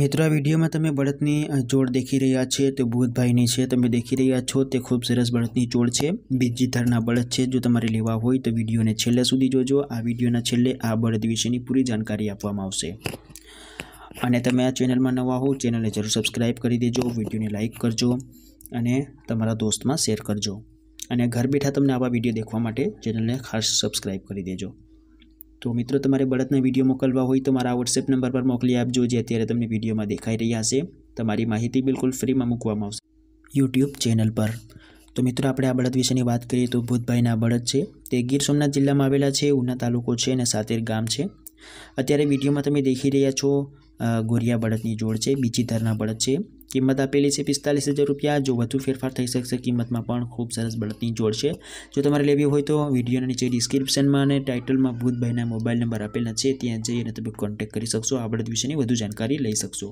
મિત્રો આ વિડીયોમાં તમે બળદની જોડ દેખી રહ્યા છે તે ભૂતભાઈની છે તમે દેખી રહ્યા છો તે ખૂબ સરસ બળદની જોડ છે બીજી થરના બળદ છે જો તમારે લેવા હોય તો વિડીયોને છેલ્લે સુધી જોજો આ વિડીયોના છેલ્લે આ બળદ વિશેની પૂરી જાણકારી આપવામાં આવશે અને તમે આ ચેનલમાં નવા હો ચેનલને જરૂર સબસ્ક્રાઈબ કરી દેજો વિડીયોને લાઇક કરજો અને તમારા દોસ્તમાં શેર કરજો અને ઘર બેઠા તમને આવા વિડીયો દેખવા માટે ચેનલને ખાસ સબસ્ક્રાઈબ કરી દેજો તો મિત્રો તમારે બળદના વિડીયો મોકલવા હોય તો મારા વોટ્સએપ નંબર પર મોકલી આપજો જે અત્યારે તમને વિડીયોમાં દેખાઈ રહ્યા છે તમારી માહિતી બિલકુલ ફ્રીમાં મૂકવામાં આવશે યુટ્યુબ ચેનલ પર તો મિત્રો આપણે આ બળદ વિશેની વાત કરીએ તો ભૂતભાઈના બળદ છે તે ગીર સોમનાથ જિલ્લામાં આવેલા છે ઉના તાલુકો છે અને સાતેર ગામ છે અત્યારે વિડીયોમાં તમે દેખી રહ્યા છો ગોરિયા બળદની જોડ છે બીજી ધરના બળદ છે કિંમત આપેલી છે પિસ્તાલીસ હજાર રૂપિયા જો વધુ ફેરફાર થઈ શકશે કિંમતમાં પણ ખૂબ સરસ બળતની જોડશે જો તમારે લેવી હોય તો વિડીયોના નીચે ડિસ્ક્રિપ્શનમાં અને ટાઇટલમાં ભૂતભાઈના મોબાઈલ નંબર આપેલા છે ત્યાં જઈને તમે કોન્ટેક્ટ કરી શકશો આ બળદ વિશેની વધુ જાણકારી લઈ શકશો